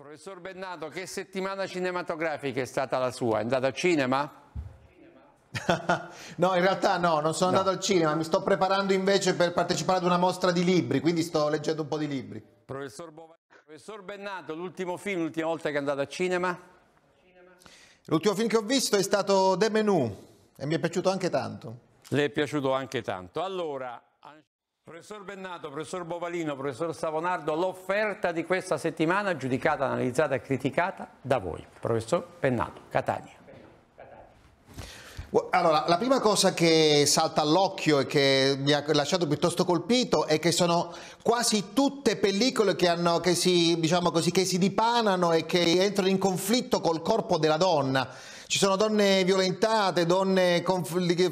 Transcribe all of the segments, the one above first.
Professor Bennato, che settimana cinematografica è stata la sua? È andato al cinema? no, in realtà no, non sono no. andato al cinema, mi sto preparando invece per partecipare ad una mostra di libri, quindi sto leggendo un po' di libri. Professor, Bova... Professor Bennato, l'ultimo film, l'ultima volta che è andato al cinema? L'ultimo film che ho visto è stato The Menu e mi è piaciuto anche tanto. Le è piaciuto anche tanto. Allora, Professor Bennato, professor Bovalino, professor Savonardo, l'offerta di questa settimana giudicata, analizzata e criticata da voi. Professor Bennato, Catania. Allora, la prima cosa che salta all'occhio e che mi ha lasciato piuttosto colpito è che sono quasi tutte pellicole che, hanno, che si, diciamo così, che si dipanano e che entrano in conflitto col corpo della donna ci sono donne violentate, donne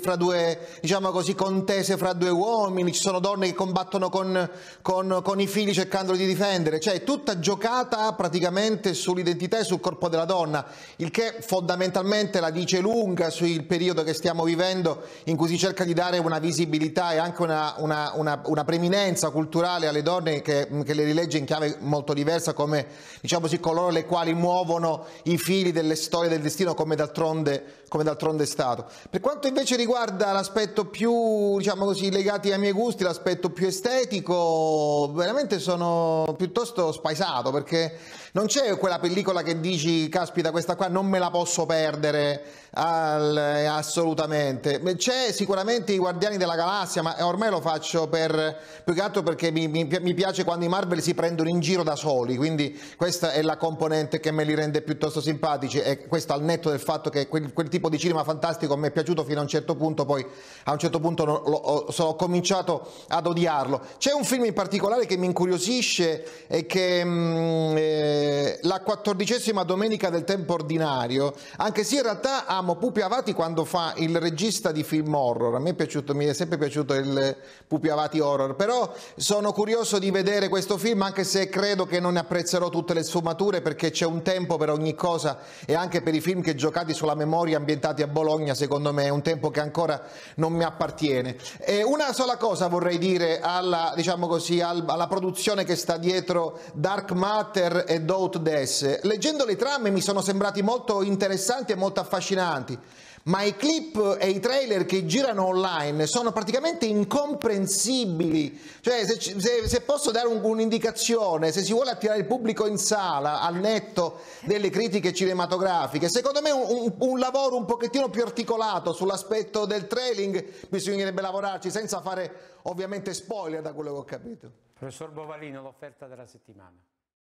fra due, diciamo così, contese fra due uomini, ci sono donne che combattono con, con, con i figli cercando di difendere, cioè è tutta giocata praticamente sull'identità e sul corpo della donna, il che fondamentalmente la dice lunga sul periodo che stiamo vivendo in cui si cerca di dare una visibilità e anche una, una, una, una preminenza culturale alle donne che, che le rilegge in chiave molto diversa come diciamo così, coloro le quali muovono i fili delle storie del destino come da d'altronde, come d'altronde è stato. Per quanto invece riguarda l'aspetto più, diciamo così, legato ai miei gusti, l'aspetto più estetico, veramente sono piuttosto spaesato perché non c'è quella pellicola che dici, caspita, questa qua non me la posso perdere al, eh, assolutamente. C'è sicuramente i Guardiani della Galassia, ma ormai lo faccio per, più che altro perché mi, mi, mi, piace quando i Marvel si prendono in giro da soli, quindi questa è la componente che me li rende piuttosto simpatici e questo al netto del fatto che quel, quel tipo di cinema fantastico mi è piaciuto fino a un certo punto, poi a un certo punto no, lo, ho, ho cominciato ad odiarlo. C'è un film in particolare che mi incuriosisce e che mh, mm, eh, la quattordicesima domenica del tempo ordinario, anche se in realtà ha abbiamo Pupi Avati quando fa il regista di film horror, a me è piaciuto, mi è sempre piaciuto il Pupi Avati horror, però sono curioso di vedere questo film anche se credo che non ne apprezzerò tutte le sfumature perché c'è un tempo per ogni cosa e anche per i film che giocati sulla memoria ambientati a Bologna secondo me è un tempo che ancora non mi appartiene. E una sola cosa vorrei dire alla, diciamo così, alla produzione che sta dietro Dark Matter e Doubt Death. Leggendo le trame mi sono sembrati molto interessanti e molto affascinanti importanti, ma i clip e i trailer che girano online sono praticamente incomprensibili. Cioè, se, se, se posso dare un, un'indicazione, se si vuole attirare il pubblico in sala, al netto delle critiche cinematografiche, secondo me un, un, un lavoro un pochettino più articolato sull'aspetto del trailing bisognerebbe lavorarci senza fare ovviamente spoiler da quello che ho capito. Professor Bovalino, l'offerta della settimana.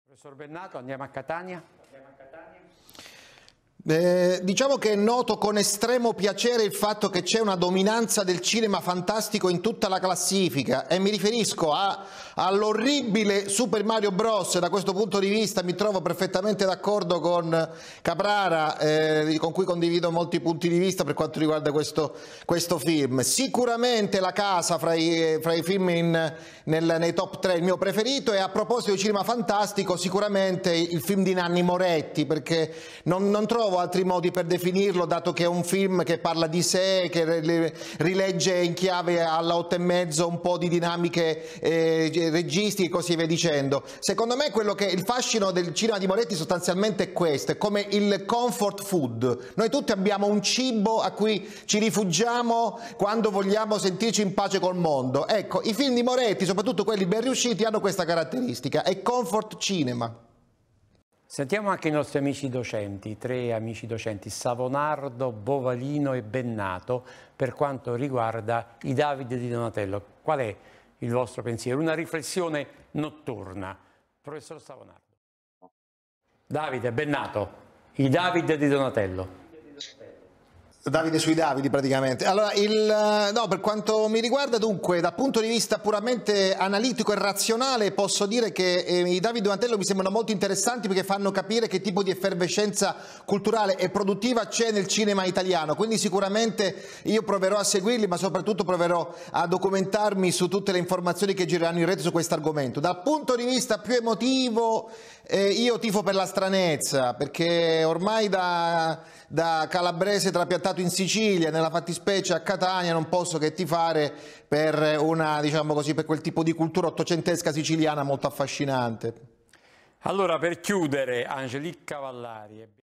Professor Bennato, andiamo a Catania. Andiamo a Catania. Eh, diciamo che è noto con estremo piacere il fatto che c'è una dominanza del cinema fantastico in tutta la classifica e mi riferisco all'orribile Super Mario Bros. Da questo punto di vista mi trovo perfettamente d'accordo con Caprara eh, con cui condivido molti punti di vista per quanto riguarda questo, questo film. Sicuramente La Casa fra i, fra i film in, nel, nei top 3 è il mio preferito e a proposito di cinema fantastico sicuramente il film di Nanni Moretti perché non, non trovo altri modi per definirlo, dato che è un film che parla di sé, che rilegge in chiave alla otto e mezzo un po' di dinamiche eh, registiche e così via dicendo. Secondo me che, il fascino del cinema di Moretti sostanzialmente è questo, è come il comfort food. Noi tutti abbiamo un cibo a cui ci rifugiamo quando vogliamo sentirci in pace col mondo. Ecco, i film di Moretti, soprattutto quelli ben riusciti, hanno questa caratteristica, è comfort cinema. Sentiamo anche i nostri amici docenti, tre amici docenti, Savonardo, Bovalino e Bennato, per quanto riguarda i Davide di Donatello. Qual è il vostro pensiero? Una riflessione notturna. Professor Savonardo. Davide, Bennato, i Davide di Donatello. Davide sui Davidi praticamente. Allora, il, eh, no, per quanto mi riguarda dunque, dal punto di vista puramente analitico e razionale, posso dire che eh, i Davide Mantello mi sembrano molto interessanti perché fanno capire che tipo di effervescenza culturale e produttiva c'è nel cinema italiano, quindi sicuramente io proverò a seguirli, ma soprattutto proverò a documentarmi su tutte le informazioni che gireranno in rete su questo argomento. Dal punto di vista più emotivo eh, io tifo per la stranezza, perché ormai da, da, calabrese trapiantato in Sicilia, nella fattispecie a Catania, non posso che tifare per, una, diciamo così, per quel tipo di cultura ottocentesca siciliana molto affascinante. Allora, per chiudere, Angelique Cavallari.